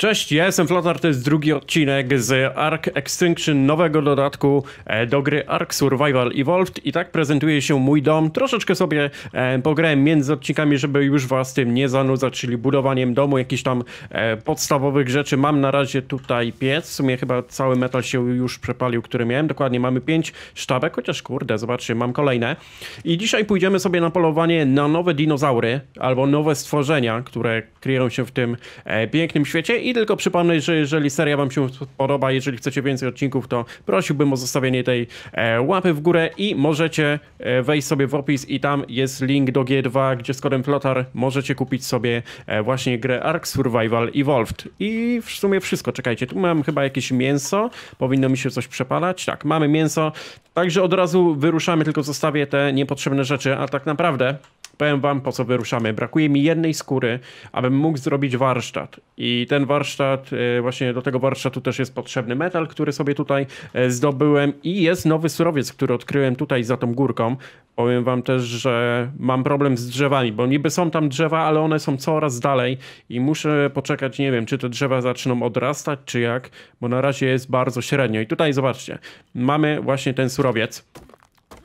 Cześć, ja jestem Flotar, to jest drugi odcinek z Ark Extinction, nowego dodatku e, do gry Ark Survival Evolved i tak prezentuje się mój dom. Troszeczkę sobie e, pograłem między odcinkami, żeby już was tym nie zanudzać, czyli budowaniem domu, jakichś tam e, podstawowych rzeczy. Mam na razie tutaj piec, w sumie chyba cały metal się już przepalił, który miałem. Dokładnie mamy pięć sztabek, chociaż kurde, zobaczcie, mam kolejne. I dzisiaj pójdziemy sobie na polowanie na nowe dinozaury, albo nowe stworzenia, które kryją się w tym e, pięknym świecie i tylko przypomnę, że jeżeli seria Wam się podoba, jeżeli chcecie więcej odcinków, to prosiłbym o zostawienie tej e, łapy w górę i możecie e, wejść sobie w opis i tam jest link do G2, gdzie z kodem Flotar możecie kupić sobie e, właśnie grę Ark Survival Evolved. I w sumie wszystko, czekajcie, tu mam chyba jakieś mięso, powinno mi się coś przepalać, tak, mamy mięso, także od razu wyruszamy, tylko zostawię te niepotrzebne rzeczy, a tak naprawdę powiem wam, po co wyruszamy. Brakuje mi jednej skóry, abym mógł zrobić warsztat. I ten warsztat, e, właśnie do tego warsztatu też jest potrzebny metal, który sobie tutaj e, zdobyłem i jest nowy surowiec, który odkryłem tutaj za tą górką. Powiem wam też, że mam problem z drzewami, bo niby są tam drzewa, ale one są coraz dalej i muszę poczekać, nie wiem, czy te drzewa zaczną odrastać, czy jak, bo na razie jest bardzo średnio. I tutaj zobaczcie, mamy właśnie ten surowiec,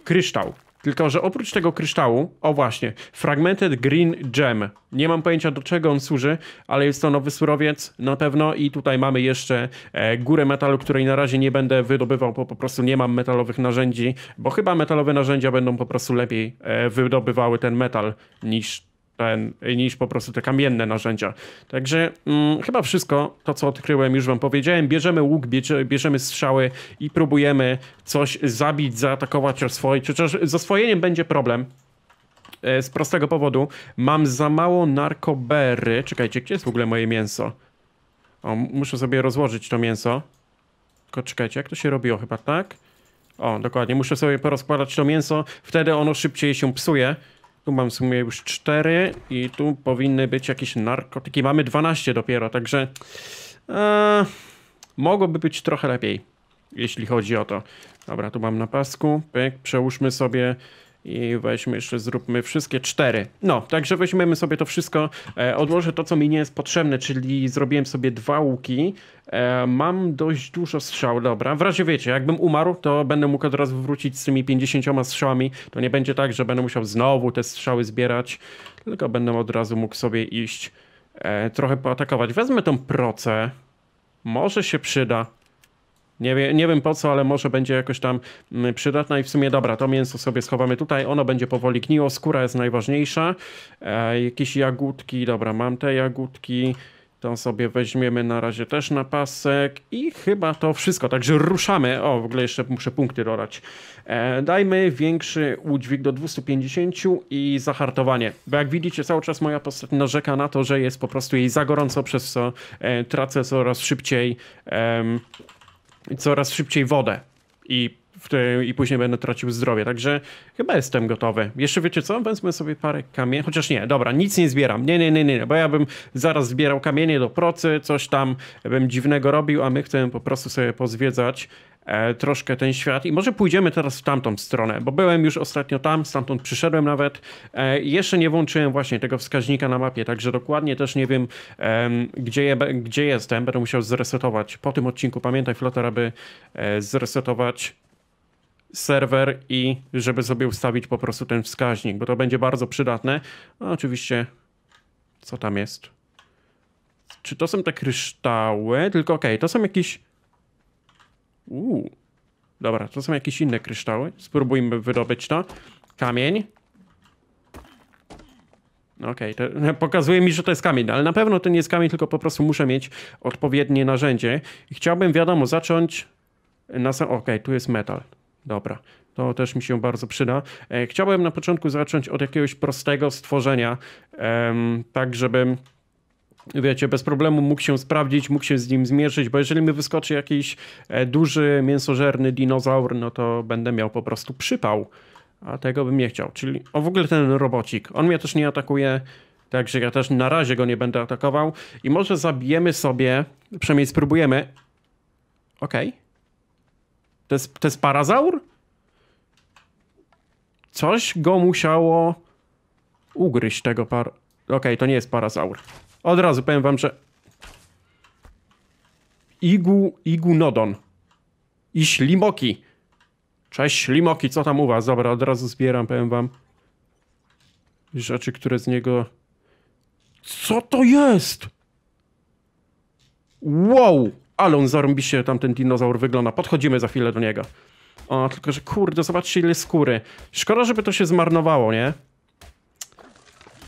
kryształ. Tylko, że oprócz tego kryształu, o właśnie, Fragmented Green Gem. Nie mam pojęcia do czego on służy, ale jest to nowy surowiec na pewno i tutaj mamy jeszcze e, górę metalu, której na razie nie będę wydobywał, bo po prostu nie mam metalowych narzędzi, bo chyba metalowe narzędzia będą po prostu lepiej e, wydobywały ten metal niż ten, y, niż po prostu te kamienne narzędzia. Także mm, chyba wszystko to, co odkryłem, już wam powiedziałem. Bierzemy łuk, bierze, bierzemy strzały i próbujemy coś zabić, zaatakować, oswoić. Chociaż z oswojeniem będzie problem. E, z prostego powodu. Mam za mało narkobery. Czekajcie, gdzie jest w ogóle moje mięso? O, muszę sobie rozłożyć to mięso. Tylko czekajcie, jak to się robiło chyba, tak? O, dokładnie. Muszę sobie porozkładać to mięso. Wtedy ono szybciej się psuje. Tu mam w sumie już cztery i tu powinny być jakieś narkotyki. Mamy 12 dopiero, także e, mogłoby być trochę lepiej, jeśli chodzi o to. Dobra, tu mam na pasku. Pyk, przełóżmy sobie i weźmy jeszcze, zróbmy wszystkie cztery. No, także weźmiemy sobie to wszystko, e, odłożę to, co mi nie jest potrzebne, czyli zrobiłem sobie dwa łuki, e, mam dość dużo strzał, dobra, w razie wiecie, jakbym umarł, to będę mógł od razu wrócić z tymi 50 strzałami, to nie będzie tak, że będę musiał znowu te strzały zbierać, tylko będę od razu mógł sobie iść e, trochę poatakować. Wezmę tą procę, może się przyda. Nie, wie, nie wiem po co, ale może będzie jakoś tam mm, przydatna i w sumie dobra, to mięso sobie schowamy tutaj, ono będzie powoli gniło, skóra jest najważniejsza. E, jakieś jagódki, dobra, mam te jagódki, to sobie weźmiemy na razie też na pasek i chyba to wszystko, także ruszamy. O, w ogóle jeszcze muszę punkty dodać. E, dajmy większy udźwig do 250 i zahartowanie, bo jak widzicie cały czas moja postać narzeka na to, że jest po prostu jej za gorąco, przez co e, tracę coraz szybciej... Em, coraz szybciej wodę i i później będę tracił zdrowie. Także chyba jestem gotowy. Jeszcze wiecie co? Wezmę sobie parę kamieni. Chociaż nie, dobra, nic nie zbieram. Nie, nie, nie, nie, bo ja bym zaraz zbierał kamienie do procy, coś tam bym dziwnego robił, a my chcemy po prostu sobie pozwiedzać e, troszkę ten świat. I może pójdziemy teraz w tamtą stronę, bo byłem już ostatnio tam, stamtąd przyszedłem nawet. E, jeszcze nie włączyłem właśnie tego wskaźnika na mapie, także dokładnie też nie wiem, e, gdzie, je, gdzie jestem. Będę musiał zresetować po tym odcinku. Pamiętaj, Flotter, aby e, zresetować serwer i żeby sobie ustawić po prostu ten wskaźnik, bo to będzie bardzo przydatne. A oczywiście, co tam jest? Czy to są te kryształy? Tylko okej, okay, to są jakieś... Uuu. Dobra, to są jakieś inne kryształy. Spróbujmy wydobyć to. Kamień. Okej, okay, pokazuje mi, że to jest kamień, ale na pewno to nie jest kamień, tylko po prostu muszę mieć odpowiednie narzędzie. I chciałbym, wiadomo, zacząć na sam... Okej, okay, tu jest metal. Dobra, to też mi się bardzo przyda. E, chciałbym na początku zacząć od jakiegoś prostego stworzenia, tak żeby wiecie, bez problemu mógł się sprawdzić, mógł się z nim zmierzyć, bo jeżeli mi wyskoczy jakiś e, duży, mięsożerny dinozaur, no to będę miał po prostu przypał, a tego bym nie chciał. Czyli, o w ogóle ten robocik, on mnie też nie atakuje, także ja też na razie go nie będę atakował i może zabijemy sobie, przynajmniej spróbujemy. Okej. Okay. To jest, to jest parazaur? Coś go musiało ugryźć tego par... Okej, okay, to nie jest parazaur. Od razu powiem wam, że... Igu... Igunodon. I ślimoki. Cześć ślimoki, co tam u was? Dobra, od razu zbieram, powiem wam. Rzeczy, które z niego... Co to jest? Wow! ale on zarąbiście tamten dinozaur wygląda, podchodzimy za chwilę do niego. O, tylko że kurde, zobaczcie ile skóry. Szkoda, żeby to się zmarnowało, nie?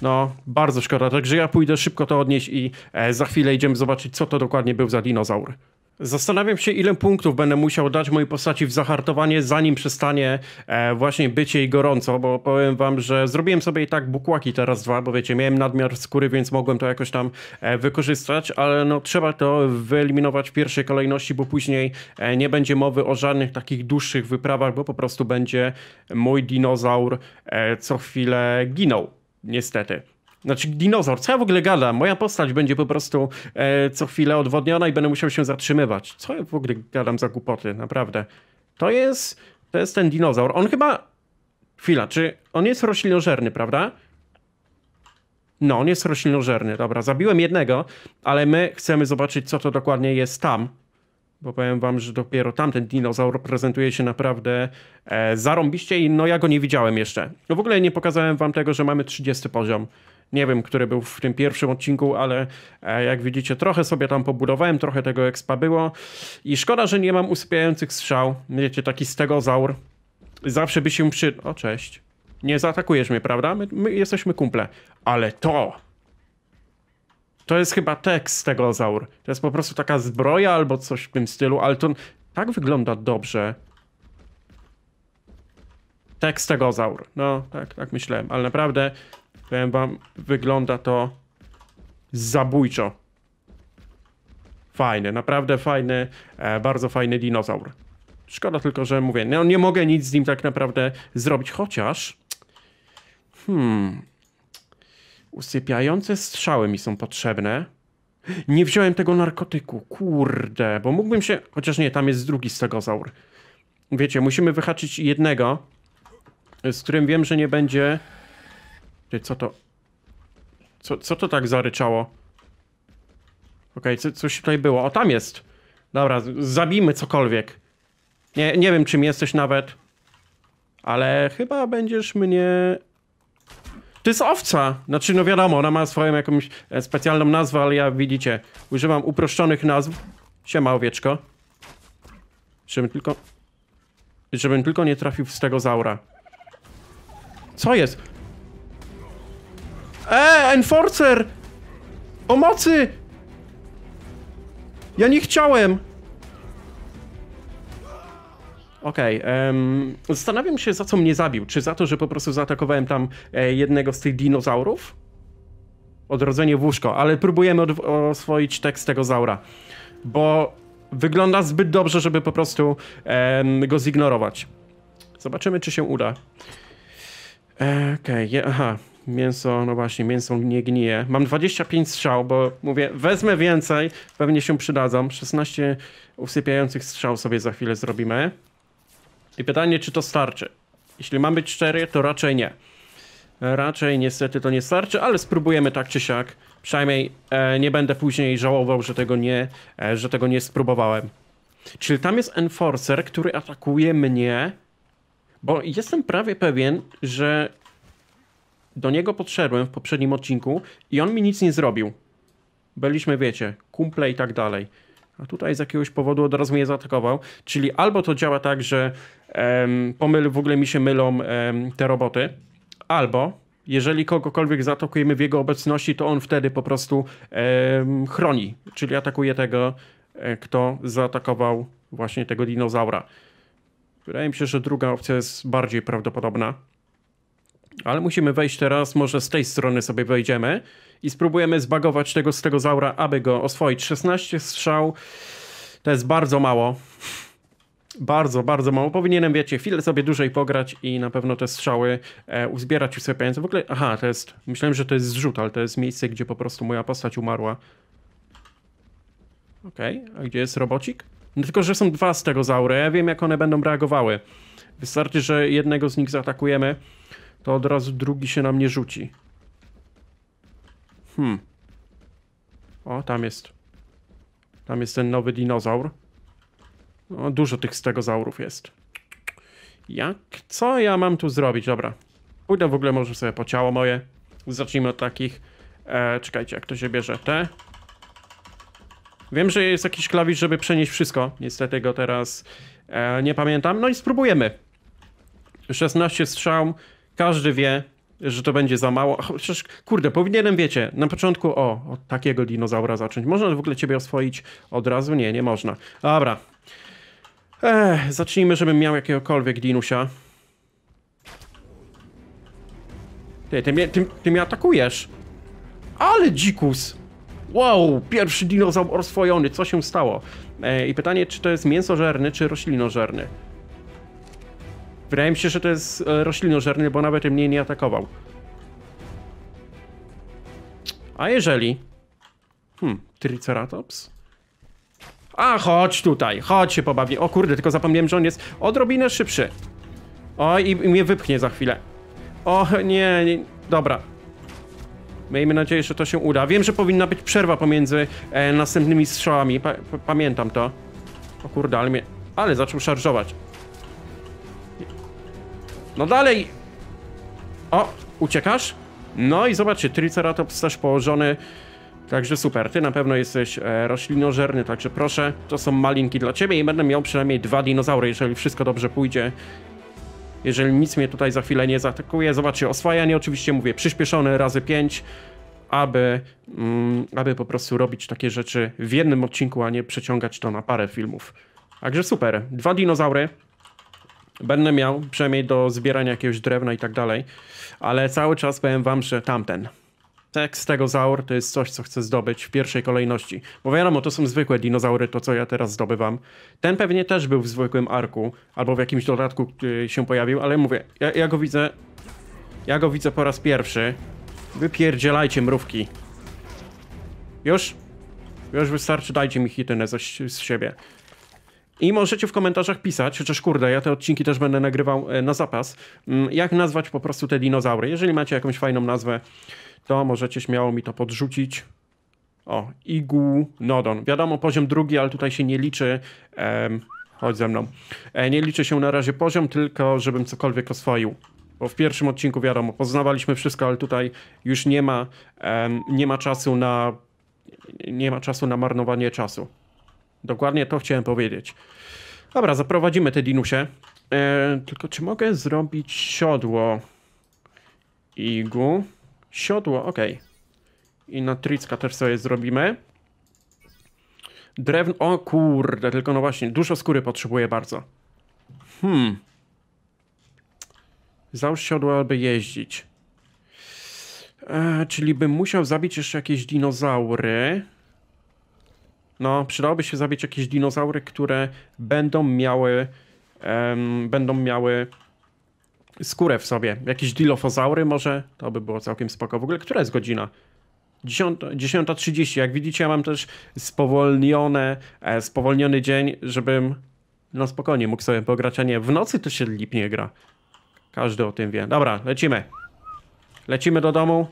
No, bardzo szkoda, także ja pójdę szybko to odnieść i e, za chwilę idziemy zobaczyć, co to dokładnie był za dinozaur. Zastanawiam się, ile punktów będę musiał dać mojej postaci w zahartowanie, zanim przestanie e, właśnie być jej gorąco, bo powiem wam, że zrobiłem sobie i tak bukłaki teraz dwa, bo wiecie, miałem nadmiar skóry, więc mogłem to jakoś tam e, wykorzystać, ale no trzeba to wyeliminować w pierwszej kolejności, bo później e, nie będzie mowy o żadnych takich dłuższych wyprawach, bo po prostu będzie mój dinozaur e, co chwilę ginął, niestety. Znaczy dinozaur, co ja w ogóle gadam? Moja postać będzie po prostu e, co chwilę odwodniona i będę musiał się zatrzymywać. Co ja w ogóle gadam za głupoty, naprawdę. To jest, to jest ten dinozaur. On chyba... Chwila, czy on jest roślinożerny, prawda? No, on jest roślinożerny, dobra. Zabiłem jednego, ale my chcemy zobaczyć, co to dokładnie jest tam. Bo powiem wam, że dopiero tamten dinozaur prezentuje się naprawdę e, zarąbiście i no ja go nie widziałem jeszcze. No w ogóle nie pokazałem wam tego, że mamy 30 poziom. Nie wiem, który był w tym pierwszym odcinku, ale e, jak widzicie, trochę sobie tam pobudowałem, trochę tego expa było. I szkoda, że nie mam usypiających strzał. Wiecie, taki stegozaur. Zawsze by się przy... O, cześć. Nie zaatakujesz mnie, prawda? My, my jesteśmy kumple. Ale to... To jest chyba tekst stegozaur. To jest po prostu taka zbroja albo coś w tym stylu, ale to tak wygląda dobrze. Tekstegozaur. No, tak, tak myślałem, ale naprawdę Powiem wam, wygląda to zabójczo. Fajny, naprawdę fajny, e, bardzo fajny dinozaur. Szkoda tylko, że mówię, no nie mogę nic z nim tak naprawdę zrobić, chociaż... Hmm... Usypiające strzały mi są potrzebne. Nie wziąłem tego narkotyku, kurde, bo mógłbym się... Chociaż nie, tam jest drugi stegozaur. Wiecie, musimy wyhaczyć jednego, z którym wiem, że nie będzie ty, co to? Co, co to tak zaryczało? Okej, okay, co, coś tutaj było. O, tam jest. Dobra, zabijmy cokolwiek. Nie, nie wiem, czym jesteś nawet. Ale chyba będziesz mnie... To jest owca! Znaczy, no wiadomo, ona ma swoją jakąś e, specjalną nazwę, ale ja, widzicie, używam uproszczonych nazw. Siema, owieczko. Żebym tylko... Żebym tylko nie trafił tego zaura. Co jest? E, Enforcer! Pomocy! Ja nie chciałem! Okej, okay, um, zastanawiam się za co mnie zabił. Czy za to, że po prostu zaatakowałem tam e, jednego z tych dinozaurów? Odrodzenie w łóżko, ale próbujemy oswoić tekst tego zaura. Bo wygląda zbyt dobrze, żeby po prostu go zignorować. Zobaczymy, czy się uda. E, Okej, okay, aha. Mięso, no właśnie, mięso nie gnije. Mam 25 strzał, bo mówię, wezmę więcej, pewnie się przydadzą. 16 usypiających strzał sobie za chwilę zrobimy. I pytanie, czy to starczy? Jeśli mam być szczery, to raczej nie. Raczej niestety to nie starczy, ale spróbujemy tak czy siak. Przynajmniej e, nie będę później żałował, że tego nie, e, że tego nie spróbowałem. Czyli tam jest Enforcer, który atakuje mnie, bo jestem prawie pewien, że do niego podszedłem w poprzednim odcinku i on mi nic nie zrobił. Byliśmy, wiecie, kumple i tak dalej. A tutaj z jakiegoś powodu od razu mnie zaatakował. Czyli albo to działa tak, że em, pomyl, w ogóle mi się mylą em, te roboty, albo jeżeli kogokolwiek zaatakujemy w jego obecności, to on wtedy po prostu em, chroni, czyli atakuje tego, e, kto zaatakował właśnie tego dinozaura. Wydaje mi się, że druga opcja jest bardziej prawdopodobna. Ale musimy wejść teraz, może z tej strony sobie wejdziemy i spróbujemy zbagować tego z tego zaura, aby go oswoić. 16 strzał to jest bardzo mało. Bardzo, bardzo mało. Powinienem, wiecie, chwilę sobie dłużej pograć i na pewno te strzały e, uzbierać w sobie pieniądze. W ogóle, aha, to jest, myślałem, że to jest zrzut, ale to jest miejsce, gdzie po prostu moja postać umarła. Okej, okay. a gdzie jest robocik? No tylko, że są dwa z tego zaury, ja wiem jak one będą reagowały. Wystarczy, że jednego z nich zaatakujemy, to od razu drugi się na mnie rzuci. Hmm. O, tam jest. Tam jest ten nowy dinozaur. No, dużo tych stegozaurów jest. Jak? Co ja mam tu zrobić? Dobra. Pójdę w ogóle może sobie po ciało moje. Zacznijmy od takich. E, czekajcie, jak to się bierze? Te. Wiem, że jest jakiś klawisz, żeby przenieść wszystko. Niestety go teraz e, nie pamiętam. No i spróbujemy. 16 strzał, każdy wie, że to będzie za mało. Chociaż, kurde, powinienem, wiecie, na początku o, od takiego dinozaura zacząć. Można w ogóle ciebie oswoić od razu? Nie, nie można. Dobra. Ech, zacznijmy, żebym miał jakiegokolwiek dinusia. Ty, ty mnie, ty, ty mnie atakujesz. Ale dzikus! Wow, pierwszy dinozaur oswojony, co się stało? E, I pytanie, czy to jest mięsożerny, czy roślinożerny? Wydaje mi się, że to jest e, roślinożerny, bo nawet mnie nie atakował. A jeżeli... Hmm, Triceratops? A, chodź tutaj, chodź się pobawi. O kurde, tylko zapomniałem, że on jest odrobinę szybszy. Oj, i, i mnie wypchnie za chwilę. O, nie, nie, dobra. Miejmy nadzieję, że to się uda. Wiem, że powinna być przerwa pomiędzy e, następnymi strzałami, pa, pamiętam to. O kurde, ale mnie... Ale zaczął szarżować. No dalej! O, uciekasz? No i zobaczcie, Triceratops też położony. Także super, ty na pewno jesteś e, roślinożerny, także proszę, to są malinki dla ciebie i będę miał przynajmniej dwa dinozaury, jeżeli wszystko dobrze pójdzie. Jeżeli nic mnie tutaj za chwilę nie zaatakuje, zobaczcie, oswajanie oczywiście mówię przyspieszone razy 5, aby, mm, aby po prostu robić takie rzeczy w jednym odcinku, a nie przeciągać to na parę filmów. Także super, dwa dinozaury, Będę miał, przynajmniej do zbierania jakiegoś drewna i tak dalej, ale cały czas powiem wam, że tamten. Tek z tego zaur to jest coś, co chcę zdobyć w pierwszej kolejności. Bo wiadomo, to są zwykłe dinozaury, to co ja teraz zdobywam. Ten pewnie też był w zwykłym arku, albo w jakimś dodatku się pojawił, ale mówię, ja, ja go widzę... Ja go widzę po raz pierwszy. Wypierdzielajcie mrówki. Już? Już wystarczy, dajcie mi hity na z siebie. I możecie w komentarzach pisać, chociaż kurde, ja te odcinki też będę nagrywał e, na zapas, mm, jak nazwać po prostu te dinozaury. Jeżeli macie jakąś fajną nazwę, to możecie śmiało mi to podrzucić. O, igu, nodon. Wiadomo, poziom drugi, ale tutaj się nie liczy. Ehm, chodź ze mną. E, nie liczy się na razie poziom, tylko żebym cokolwiek oswoił. Bo w pierwszym odcinku, wiadomo, poznawaliśmy wszystko, ale tutaj już nie ma, em, nie ma czasu na nie ma czasu na marnowanie czasu. Dokładnie to chciałem powiedzieć. Dobra, zaprowadzimy te dinusie. E, tylko czy mogę zrobić siodło? Igu. Siodło, ok. I na tricka też sobie zrobimy. Drewno, o kurde, tylko no właśnie, dużo skóry potrzebuję bardzo. Hmm. Załóż siodło, aby jeździć. E, czyli bym musiał zabić jeszcze jakieś dinozaury. No, przydałoby się zabić jakieś dinozaury, które będą miały, um, będą miały skórę w sobie. Jakieś dilofozaury może, to by było całkiem spoko. W ogóle, która jest godzina? 10.30. Jak widzicie, ja mam też spowolnione, e, spowolniony dzień, żebym no spokojnie mógł sobie pograć, a nie w nocy to się lipnie gra. Każdy o tym wie. Dobra, lecimy. Lecimy do domu.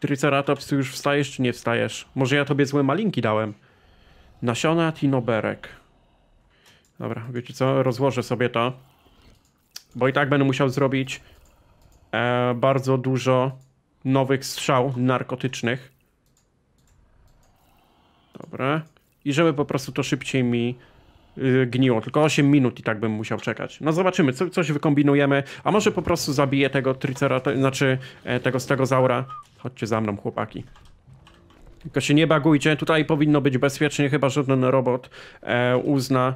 Triceratops, ty już wstajesz czy nie wstajesz? Może ja tobie złe malinki dałem? Nasiona tinoberek. Dobra, wiecie co? Rozłożę sobie to. Bo i tak będę musiał zrobić e, bardzo dużo nowych strzał narkotycznych. Dobra. I żeby po prostu to szybciej mi y, gniło. Tylko 8 minut i tak bym musiał czekać. No zobaczymy, co, coś wykombinujemy. A może po prostu zabiję tego tricera, znaczy e, tego stegozaura. Chodźcie za mną, chłopaki. Tylko się nie bagujcie, tutaj powinno być bezpiecznie, chyba że ten robot e, uzna,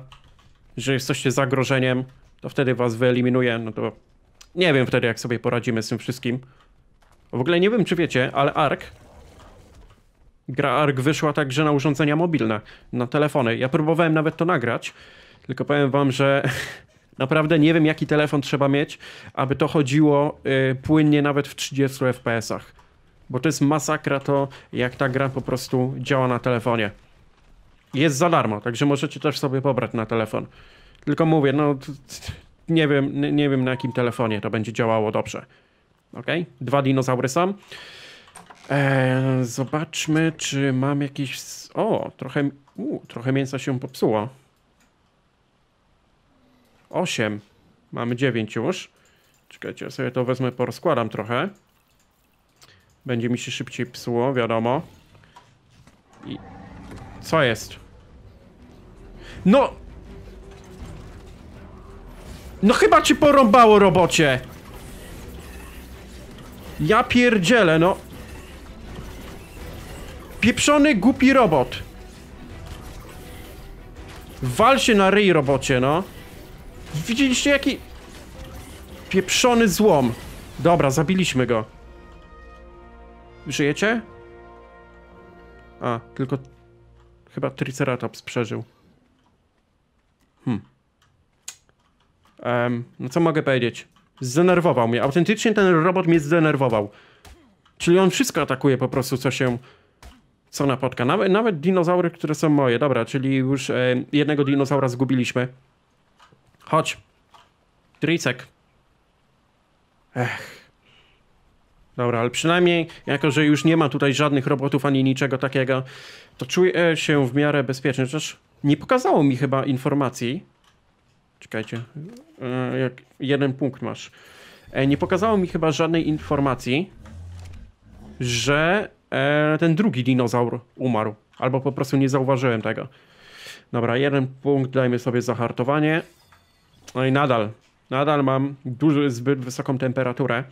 że jesteście zagrożeniem, to wtedy was wyeliminuje, no to nie wiem wtedy jak sobie poradzimy z tym wszystkim. W ogóle nie wiem czy wiecie, ale ARK, gra ARK wyszła także na urządzenia mobilne, na telefony. Ja próbowałem nawet to nagrać, tylko powiem wam, że naprawdę nie wiem jaki telefon trzeba mieć, aby to chodziło y, płynnie nawet w 30 fps-ach. Bo to jest masakra to, jak ta gra po prostu działa na telefonie. Jest za darmo, także możecie też sobie pobrać na telefon. Tylko mówię, no nie wiem, nie wiem na jakim telefonie to będzie działało dobrze. Ok? Dwa dinozaury sam. Eee, zobaczmy, czy mam jakieś... O, trochę, u, trochę mięsa się popsuło. Osiem. Mamy dziewięć już. Czekajcie, ja sobie to wezmę, porozkładam trochę. Będzie mi się szybciej psuło, wiadomo. I... Co jest? No! No chyba ci porąbało, robocie! Ja pierdzielę, no! Pieprzony, głupi robot! Wal się na ryj, robocie, no! Widzieliście jaki... Pieprzony złom! Dobra, zabiliśmy go. Żyjecie? A, tylko chyba Triceratops przeżył. Hmm. Um, no co mogę powiedzieć? Zdenerwował mnie. Autentycznie ten robot mnie zdenerwował. Czyli on wszystko atakuje po prostu, co się... Co napotka. Nawet, nawet dinozaury, które są moje. Dobra, czyli już e, jednego dinozaura zgubiliśmy. Chodź. Tricek. Ech. Dobra, ale przynajmniej, jako że już nie ma tutaj żadnych robotów ani niczego takiego, to czuję się w miarę bezpiecznie. Chociaż nie pokazało mi chyba informacji. Czekajcie, e, jak jeden punkt masz. E, nie pokazało mi chyba żadnej informacji, że e, ten drugi dinozaur umarł. Albo po prostu nie zauważyłem tego. Dobra, jeden punkt dajmy sobie zahartowanie. No i nadal, nadal mam duży, zbyt wysoką temperaturę.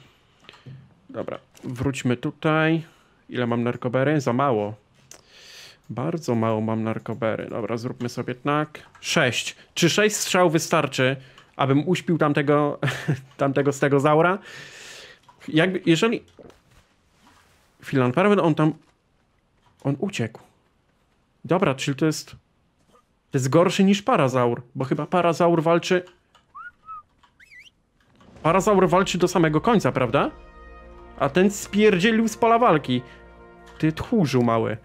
Dobra, wróćmy tutaj. Ile mam narkobery? Za mało. Bardzo mało mam narkobery. Dobra, zróbmy sobie tak. Sześć. Czy sześć strzał wystarczy, abym uśpił tamtego, tamtego z tego zaura? Jakby, jeżeli... Filan Parwin, on tam... On uciekł. Dobra, czyli to jest... To jest gorszy niż parazaur, bo chyba parazaur walczy... Parazaur walczy do samego końca, prawda? A ten spierdzielił z pola walki. Ty tchórzu mały.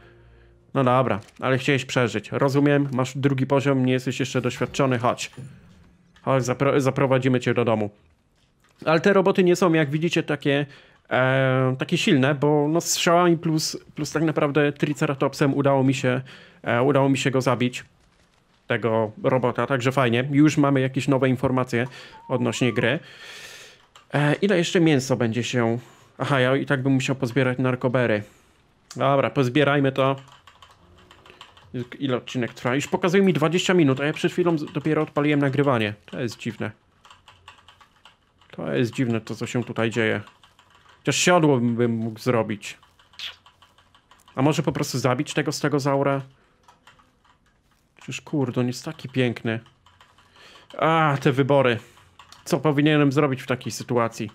No dobra, ale chciałeś przeżyć. Rozumiem, masz drugi poziom, nie jesteś jeszcze doświadczony, chodź. Chodź, zapro zaprowadzimy cię do domu. Ale te roboty nie są, jak widzicie, takie, e, takie silne, bo no, strzałami plus, plus tak naprawdę Triceratopsem udało mi, się, e, udało mi się go zabić, tego robota, także fajnie. Już mamy jakieś nowe informacje odnośnie gry. E, ile jeszcze mięso będzie się Aha, ja i tak bym musiał pozbierać narkobery. Dobra, pozbierajmy to. Ile odcinek trwa? Już pokazuje mi 20 minut, a ja przed chwilą dopiero odpaliłem nagrywanie. To jest dziwne. To jest dziwne to, co się tutaj dzieje. Chociaż siodło bym mógł zrobić. A może po prostu zabić tego z tego zaura? Przecież kurde, on jest taki piękny. A, te wybory. Co powinienem zrobić w takiej sytuacji?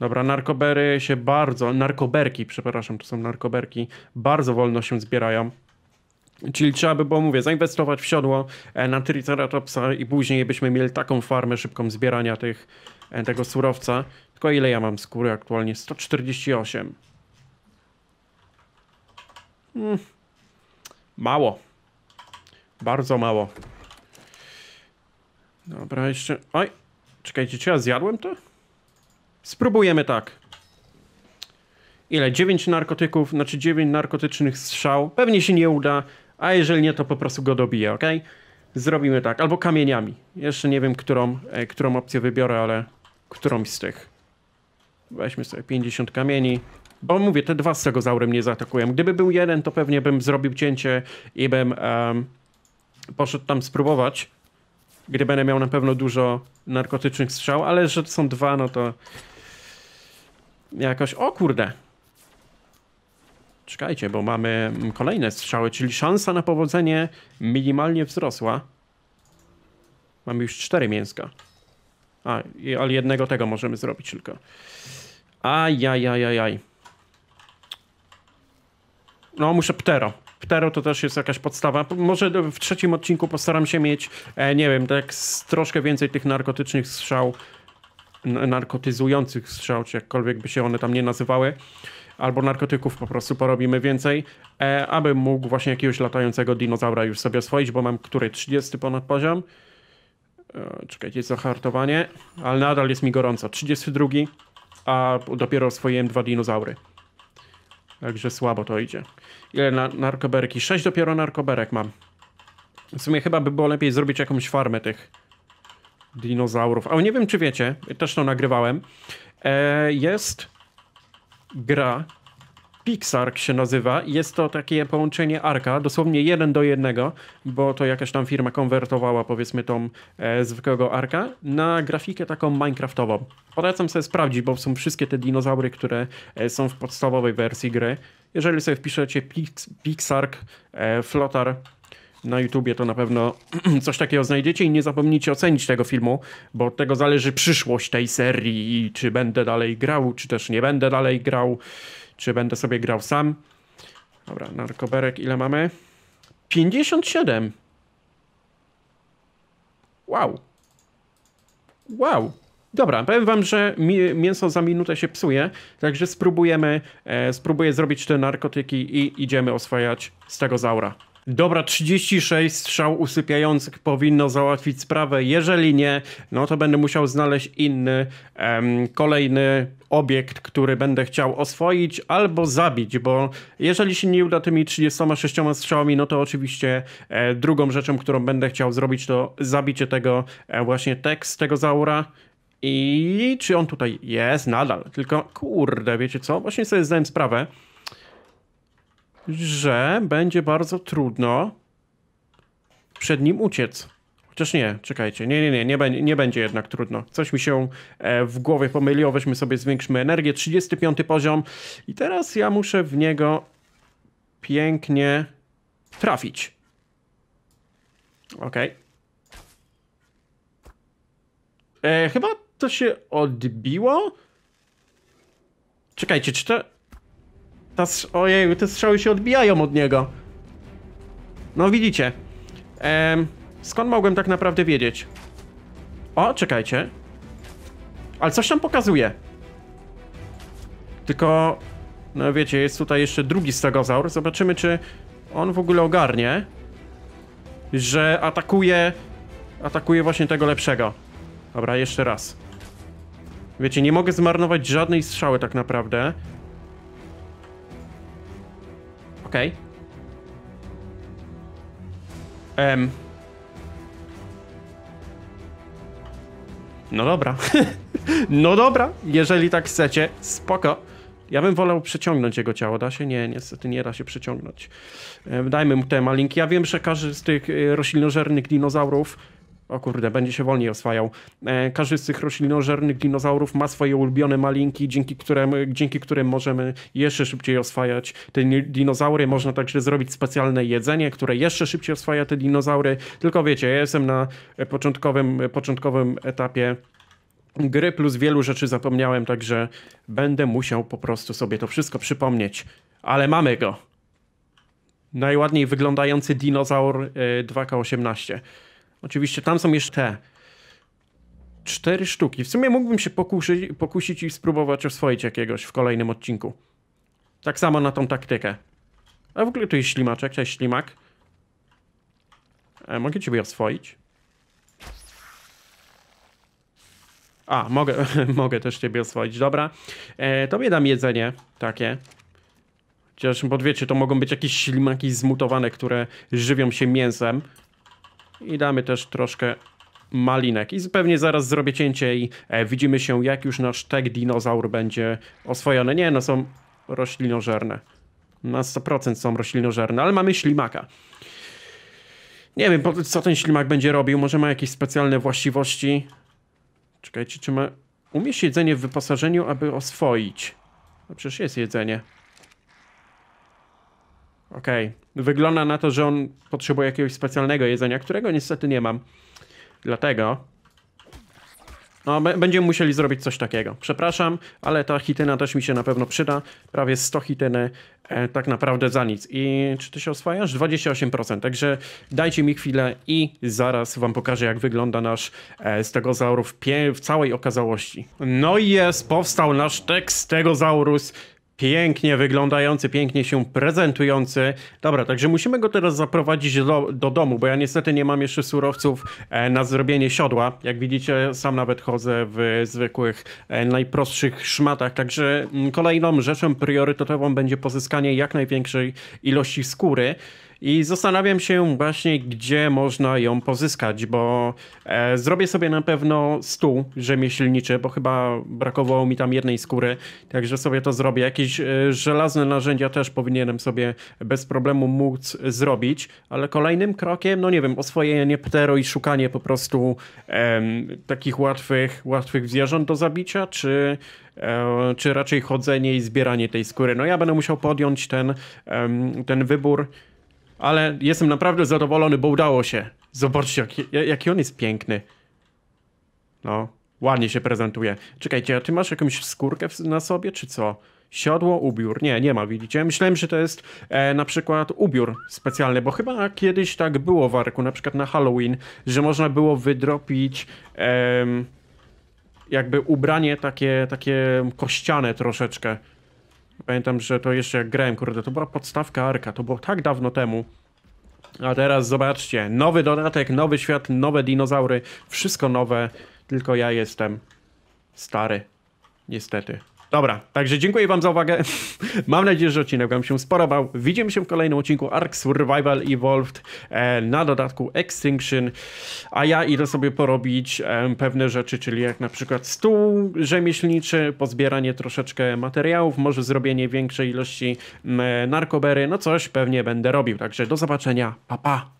Dobra, narkobery się bardzo, narkoberki, przepraszam, to są narkoberki, bardzo wolno się zbierają. Czyli trzeba by było, mówię, zainwestować w siodło e, na Triceratopsa i później byśmy mieli taką farmę szybką zbierania tych, e, tego surowca. Tylko ile ja mam skóry aktualnie? 148. Hmm. Mało. Bardzo mało. Dobra, jeszcze... Oj, czekajcie, czy ja zjadłem to? Spróbujemy tak. Ile? 9 narkotyków, znaczy 9 narkotycznych strzał. Pewnie się nie uda, a jeżeli nie, to po prostu go dobiję, ok? Zrobimy tak, albo kamieniami. Jeszcze nie wiem, którą, e, którą opcję wybiorę, ale którąś z tych. Weźmy sobie 50 kamieni. Bo mówię, te dwa z tego zaurem nie zaatakują. Gdyby był jeden, to pewnie bym zrobił cięcie i bym um, poszedł tam spróbować. Gdy będę miał na pewno dużo narkotycznych strzał, ale że są dwa, no to jakoś, o kurde. Czekajcie, bo mamy kolejne strzały, czyli szansa na powodzenie minimalnie wzrosła. Mamy już cztery mięska. A, ale jednego tego możemy zrobić tylko. Ajajajajaj. jaj, jaj, jaj. No, muszę ptero. Ptero to też jest jakaś podstawa. Może w trzecim odcinku postaram się mieć, e, nie wiem, tak troszkę więcej tych narkotycznych strzał narkotyzujących strzał, czy jakkolwiek by się one tam nie nazywały, albo narkotyków po prostu porobimy więcej, e, aby mógł właśnie jakiegoś latającego dinozaura już sobie oswoić, bo mam który 30 ponad poziom. E, czekajcie, jest zahartowanie, ale nadal jest mi gorąco. 32, a dopiero oswoiłem dwa dinozaury. Także słabo to idzie. Ile na narkoberki? 6 dopiero narkoberek mam. W sumie chyba by było lepiej zrobić jakąś farmę tych dinozaurów. Ale nie wiem, czy wiecie, też to nagrywałem. E, jest gra Pixark się nazywa. Jest to takie połączenie Arka, dosłownie jeden do jednego, bo to jakaś tam firma konwertowała powiedzmy tą e, zwykłego Arka na grafikę taką Minecraftową. Polecam sobie sprawdzić, bo są wszystkie te dinozaury, które e, są w podstawowej wersji gry. Jeżeli sobie wpiszecie Pixar Pixark, e, Flotar na YouTubie to na pewno coś takiego znajdziecie i nie zapomnijcie ocenić tego filmu, bo od tego zależy przyszłość tej serii i czy będę dalej grał, czy też nie będę dalej grał, czy będę sobie grał sam. Dobra, narkoberek ile mamy? 57. Wow. Wow. Dobra, powiem wam, że mięso za minutę się psuje, także spróbujemy, e, spróbuję zrobić te narkotyki i idziemy oswajać z tego zaura dobra, 36 strzał usypiających powinno załatwić sprawę. Jeżeli nie, no to będę musiał znaleźć inny, kolejny obiekt, który będę chciał oswoić albo zabić, bo jeżeli się nie uda tymi 36 strzałami, no to oczywiście e, drugą rzeczą, którą będę chciał zrobić, to zabicie tego e, właśnie tekst, tego zaura. I czy on tutaj jest nadal? Tylko kurde, wiecie co? Właśnie sobie zdałem sprawę, że będzie bardzo trudno przed nim uciec. Chociaż nie, czekajcie, nie, nie, nie, nie, będzie, nie będzie jednak trudno. Coś mi się e, w głowie pomyliło, weźmy sobie, zwiększmy energię. 35 poziom i teraz ja muszę w niego pięknie trafić. Okej. Okay. E, chyba to się odbiło? Czekajcie, czy to... Ta Ojej, te strzały się odbijają od niego. No widzicie. Ehm, skąd mogłem tak naprawdę wiedzieć? O, czekajcie. Ale coś tam pokazuje. Tylko, no wiecie, jest tutaj jeszcze drugi stegozaur. Zobaczymy, czy on w ogóle ogarnie, że atakuje, atakuje właśnie tego lepszego. Dobra, jeszcze raz. Wiecie, nie mogę zmarnować żadnej strzały tak naprawdę. Okej. Okay. No dobra. no dobra, jeżeli tak chcecie, spoko. Ja bym wolał przyciągnąć jego ciało, da się? Nie, niestety nie da się przyciągnąć. Dajmy mu te malinki. Ja wiem, że każdy z tych y, roślinożernych dinozaurów o kurde, będzie się wolniej oswajał. E, każdy z tych roślinożernych dinozaurów ma swoje ulubione malinki, dzięki którym, dzięki którym możemy jeszcze szybciej oswajać te dinozaury. Można także zrobić specjalne jedzenie, które jeszcze szybciej oswaja te dinozaury. Tylko wiecie, ja jestem na początkowym, początkowym etapie gry, plus wielu rzeczy zapomniałem, także będę musiał po prostu sobie to wszystko przypomnieć. Ale mamy go! Najładniej wyglądający dinozaur 2K18. E, Oczywiście tam są jeszcze cztery sztuki. W sumie mógłbym się pokusić i spróbować oswoić jakiegoś w kolejnym odcinku. Tak samo na tą taktykę. A w ogóle tu jest ślimaczek, cześć ślimak. E, mogę ciebie oswoić? A, mogę, mogę też ciebie oswoić, dobra. E, tobie dam jedzenie takie. Chociaż, bo wiecie, to mogą być jakieś ślimaki zmutowane, które żywią się mięsem i damy też troszkę malinek. I pewnie zaraz zrobię cięcie i e, widzimy się, jak już nasz tek dinozaur będzie oswojony. Nie, no są roślinożerne. Na 100% są roślinożerne, ale mamy ślimaka. Nie wiem, co ten ślimak będzie robił. Może ma jakieś specjalne właściwości. Czekajcie, czy ma... umieść jedzenie w wyposażeniu, aby oswoić. A no, przecież jest jedzenie. Okej. Okay. Wygląda na to, że on potrzebuje jakiegoś specjalnego jedzenia, którego niestety nie mam. Dlatego... No, będziemy musieli zrobić coś takiego. Przepraszam, ale ta hityna też mi się na pewno przyda. Prawie 100 hityny e, tak naprawdę za nic. I czy ty się oswajasz? 28%. Także dajcie mi chwilę i zaraz wam pokażę, jak wygląda nasz e, stegozaur w, w całej okazałości. No i jest, powstał nasz tegozaurus Pięknie wyglądający, pięknie się prezentujący. Dobra, także musimy go teraz zaprowadzić do, do domu, bo ja niestety nie mam jeszcze surowców e, na zrobienie siodła. Jak widzicie, sam nawet chodzę w zwykłych, e, najprostszych szmatach. Także mm, kolejną rzeczą priorytetową będzie pozyskanie jak największej ilości skóry. I zastanawiam się właśnie, gdzie można ją pozyskać, bo e, zrobię sobie na pewno stół rzemieślniczy, bo chyba brakowało mi tam jednej skóry, także sobie to zrobię. Jakieś e, żelazne narzędzia też powinienem sobie bez problemu móc zrobić, ale kolejnym krokiem, no nie wiem, oswojenie ptero i szukanie po prostu e, takich łatwych, łatwych zwierząt do zabicia, czy e, czy raczej chodzenie i zbieranie tej skóry. No ja będę musiał podjąć ten, ten wybór ale jestem naprawdę zadowolony, bo udało się. Zobaczcie, jaki, jaki on jest piękny. No, ładnie się prezentuje. Czekajcie, a ty masz jakąś skórkę na sobie, czy co? Siodło, ubiór. Nie, nie ma, widzicie? Myślałem, że to jest e, na przykład ubiór specjalny, bo chyba kiedyś tak było w Arku, na przykład na Halloween, że można było wydropić e, jakby ubranie takie, takie kościane troszeczkę. Pamiętam, że to jeszcze jak grałem, kurde, to była podstawka Arka, to było tak dawno temu. A teraz zobaczcie, nowy dodatek, nowy świat, nowe dinozaury, wszystko nowe, tylko ja jestem stary, niestety. Dobra, także dziękuję wam za uwagę. Mam nadzieję, że odcinek wam się spodobał. Widzimy się w kolejnym odcinku Ark Survival Evolved e, na dodatku Extinction, a ja idę sobie porobić e, pewne rzeczy, czyli jak na przykład stół rzemieślniczy, pozbieranie troszeczkę materiałów, może zrobienie większej ilości e, narkobery, no coś pewnie będę robił. Także do zobaczenia, pa pa!